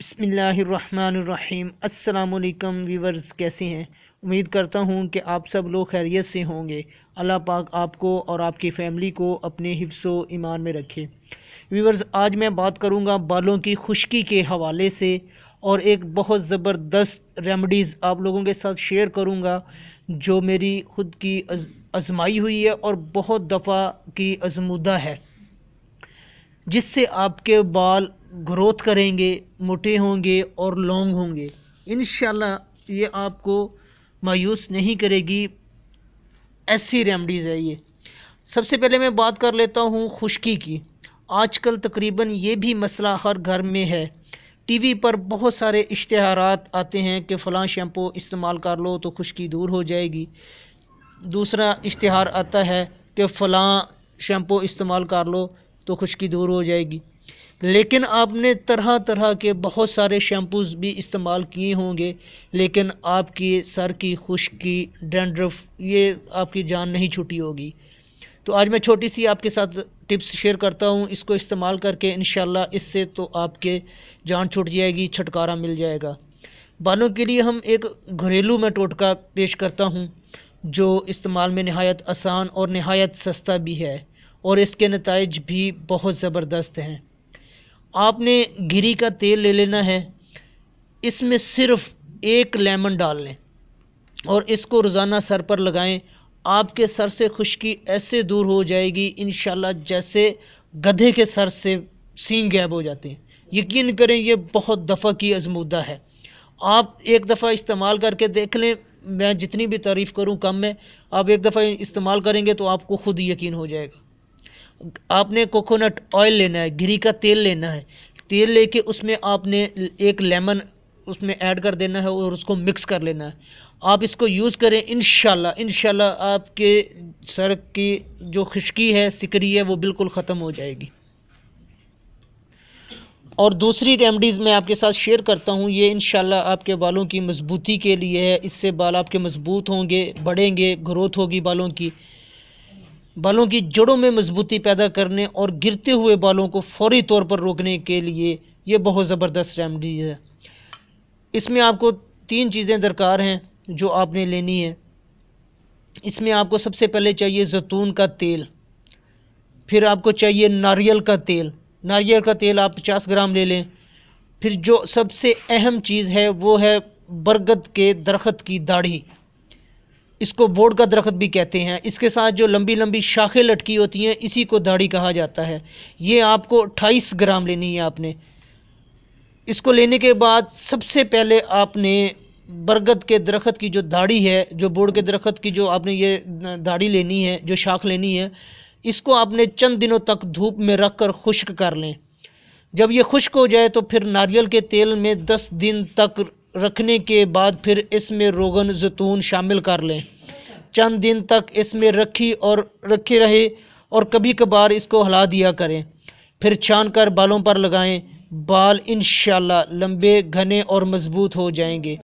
बसमीम् अल्लाम वीवर्स कैसे हैं उम्मीद करता हूँ कि आप सब लोग खैरियत से होंगे अल्लाह पाक आपको और आपकी फ़ैमिली को अपने हिफ्सो ईमान में रखे वीवर्स आज मैं बात करूँगा बालों की खुश्की के हवाले से और एक बहुत ज़बरदस्त रेमडीज़ आप लोगों के साथ शेयर करूँगा जो मेरी ख़ुद की आजमाई हुई है और बहुत दफ़ा की आजमूदा है जिससे आपके बाल ग्रोथ करेंगे मोटे होंगे और लॉन्ग होंगे इन ये आपको मायूस नहीं करेगी ऐसी रेमडीज़ है ये सबसे पहले मैं बात कर लेता हूँ खुश्की की आजकल तकरीबन ये भी मसला हर घर में है टीवी पर बहुत सारे इश्तहार आते हैं कि फ़लाँ शैम्पू इस्तेमाल कर लो तो खुश्की दूर हो जाएगी दूसरा इश्तहार आता है कि फ़लाँ शैम्पू इस्तेमाल कर लो तो खुश्की दूर हो जाएगी लेकिन आपने तरह तरह के बहुत सारे शैम्पूज़ भी इस्तेमाल किए होंगे लेकिन आपकी सर की खुश्की डेंड्रफ ये आपकी जान नहीं छुटी होगी तो आज मैं छोटी सी आपके साथ टिप्स शेयर करता हूँ इसको इस्तेमाल करके इन इससे तो आपके जान छूट जाएगी छुटकारा मिल जाएगा बालों के लिए हम एक घरेलू में टोटका पेश करता हूँ जो इस्तेमाल में नहायत आसान और नहायत सस्ता भी है और इसके नतज भी बहुत ज़बरदस्त हैं आपने गिरी का तेल ले लेना है इसमें सिर्फ एक लेमन डाल लें और इसको रोज़ाना सर पर लगाएं आपके सर से खुश्की ऐसे दूर हो जाएगी इन जैसे गधे के सर से सींग गैब हो जाते हैं यकीन करें ये बहुत दफ़ा की आजमूदा है आप एक दफ़ा इस्तेमाल करके देख लें मैं जितनी भी तारीफ़ करूं कम है आप एक दफ़ा इस्तेमाल करेंगे तो आपको ख़ुद यकीन हो जाएगा आपने कोकोनट ऑयल लेना है घी का तेल लेना है तेल लेके उसमें आपने एक लेमन उसमें ऐड कर देना है और उसको मिक्स कर लेना है आप इसको यूज़ करें इन इन आपके सर की जो खुशकी है सिकरी है वो बिल्कुल ख़त्म हो जाएगी और दूसरी रेमडीज़ मैं आपके साथ शेयर करता हूँ ये इन आपके बालों की मजबूती के लिए है इससे बाल आपके मजबूत होंगे बढ़ेंगे ग्रोथ होगी बालों की बालों की जड़ों में मजबूती पैदा करने और गिरते हुए बालों को फौरी तौर पर रोकने के लिए ये बहुत ज़बरदस्त रेमडी है इसमें आपको तीन चीज़ें दरकार हैं जो आपने लेनी है इसमें आपको सबसे पहले चाहिए जैतून का तेल फिर आपको चाहिए नारियल का तेल नारियल का तेल आप पचास ग्राम ले लें फिर जो सबसे अहम चीज़ है वो है बरगद के दरख्त की दाढ़ी इसको बोर्ड का दरख्त भी कहते हैं इसके साथ जो लंबी लंबी शाखें लटकी होती हैं इसी को दाढ़ी कहा जाता है ये आपको 28 ग्राम लेनी है आपने इसको लेने के बाद सबसे पहले आपने बरगद के दरख्त की जो दाढ़ी है जो बोर्ड के दरख्त की जो आपने ये दाढ़ी लेनी है जो शाख लेनी है इसको आपने चंद दिनों तक धूप में रख कर खुश्क कर लें जब ये खुश्क हो जाए तो फिर नारियल के तेल में दस दिन तक रखने के बाद फिर इसमें रोगन जैतून शामिल कर लें चंद दिन तक इसमें रखी और रखे रहे और कभी कभार इसको हिला दिया करें फिर छान कर बालों पर लगाएं बाल इन लंबे घने और मज़बूत हो जाएंगे